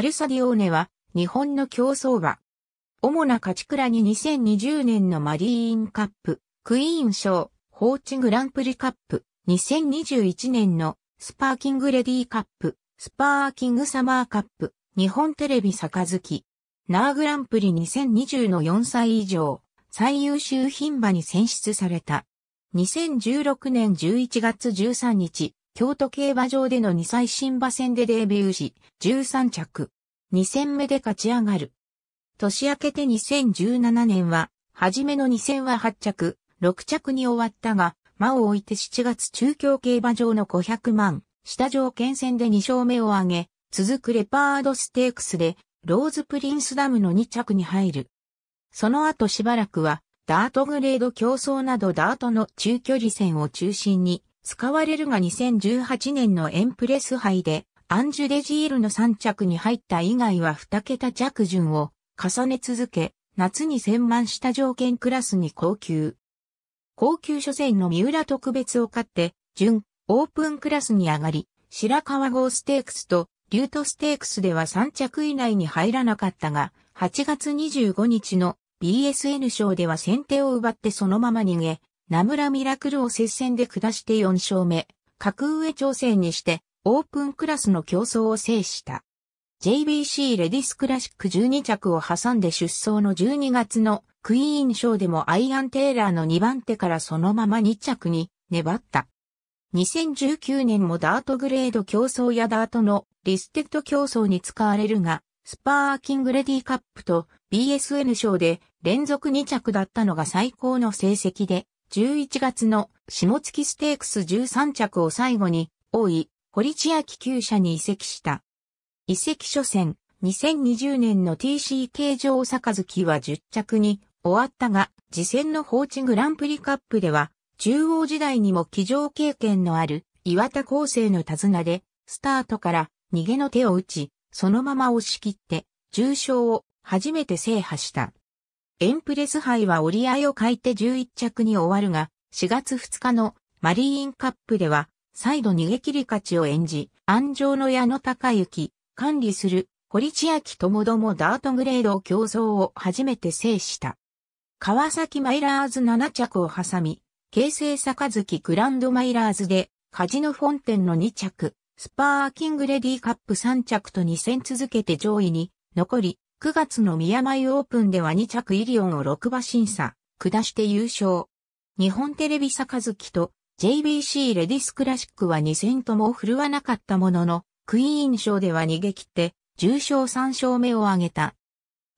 アルサディオーネは、日本の競走馬。主な勝ち倉に2020年のマリーンカップ、クイーン賞、ホーチグランプリカップ、2021年のスパーキングレディーカップ、スパーキングサマーカップ、日本テレビ杯、ナーグランプリ2020の4歳以上、最優秀牝馬に選出された。2016年11月13日、京都競馬場での2歳新馬戦でデビューし、13着。2戦目で勝ち上がる。年明けて2017年は、初めの2戦は8着、6着に終わったが、間を置いて7月中京競馬場の500万、下条件戦で2勝目を挙げ、続くレパードステークスで、ローズプリンスダムの2着に入る。その後しばらくは、ダートグレード競争などダートの中距離戦を中心に、使われるが2018年のエンプレス杯で、アンジュデジールの3着に入った以外は2桁着順を重ね続け、夏に専門した条件クラスに高級。高級初戦の三浦特別を勝って、準、オープンクラスに上がり、白川郷ステークスと、リュートステークスでは3着以内に入らなかったが、8月25日の BSN 賞では先手を奪ってそのまま逃げ、ナムラミラクルを接戦で下して4勝目、格上挑戦にして、オープンクラスの競争を制した。JBC レディスクラシック12着を挟んで出走の12月のクイーン賞でもアイアン・テイラーの2番手からそのまま2着に粘った。2019年もダートグレード競争やダートのリステッド競争に使われるが、スパーキングレディカップと BSN 賞で連続2着だったのが最高の成績で、11月の下月ステークス13着を最後に、大井、堀千秋厩舎に移籍した。移籍初戦、2020年の TCK 上きは10着に終わったが、次戦の放置グランプリカップでは、中央時代にも騎乗経験のある岩田厚生の手綱で、スタートから逃げの手を打ち、そのまま押し切って、重賞を初めて制覇した。エンプレス杯は折り合いを欠いて11着に終わるが、4月2日のマリーンカップでは、再度逃げ切り勝ちを演じ、安城の矢野隆行、管理する、堀千秋ともどもダートグレード競争を初めて制した。川崎マイラーズ7着を挟み、京成杯グランドマイラーズで、カジノフォンテンの2着、スパーキングレディカップ3着と2戦続けて上位に残り、9月の宮前オープンでは2着イリオンを6馬審査、下して優勝。日本テレビ坂月と JBC レディスクラシックは2戦とも振るわなかったものの、クイーン賞では逃げ切って、重賞3勝目を挙げた。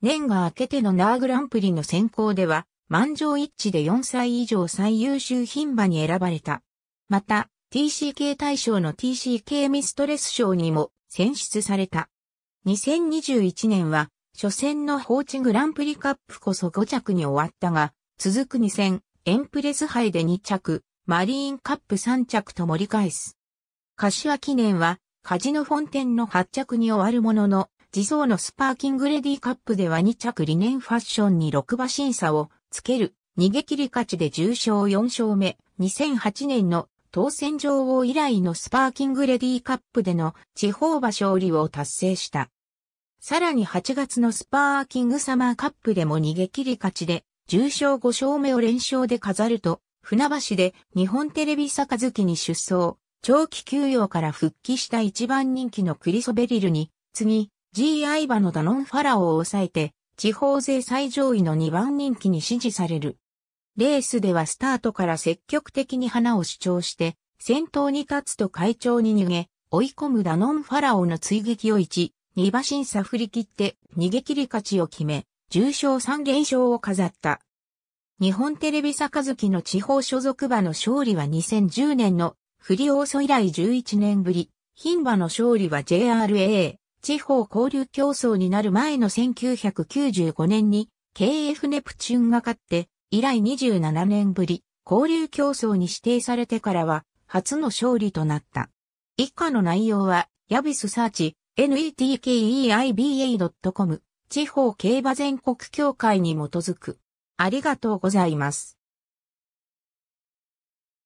年が明けてのナーグランプリの選考では、満場一致で4歳以上最優秀品馬に選ばれた。また、TCK 大賞の TCK ミストレス賞にも選出された。2021年は初戦の放置グランプリカップこそ5着に終わったが、続く2戦、エンプレス杯で2着、マリーンカップ3着と盛り返す。柏記念は、カジノフォンテンの8着に終わるものの、自走のスパーキングレディカップでは2着理念ファッションに6馬審査をつける、逃げ切り勝ちで重賞4勝目、2008年の当選女王以来のスパーキングレディカップでの地方馬勝利を達成した。さらに8月のスパーキングサマーカップでも逃げ切り勝ちで、重賞5勝目を連勝で飾ると、船橋で日本テレビ杯に出走、長期休養から復帰した一番人気のクリソベリルに、次、G アイバのダノンファラオを抑えて、地方勢最上位の2番人気に支持される。レースではスタートから積極的に花を主張して、先頭に立つと会長に逃げ、追い込むダノンファラオの追撃を1、2馬身差振り切って逃げ切り勝ちを決め、重賞三3連勝を飾った。日本テレビ杯の地方所属馬の勝利は2010年のフリオーソ以来11年ぶり、牝馬の勝利は JRA、地方交流競争になる前の1995年に KF ネプチューンが勝って、以来27年ぶり、交流競争に指定されてからは、初の勝利となった。以下の内容は、ヤビスサーチ、netkeiba.com 地方競馬全国協会に基づく。ありがとうございます。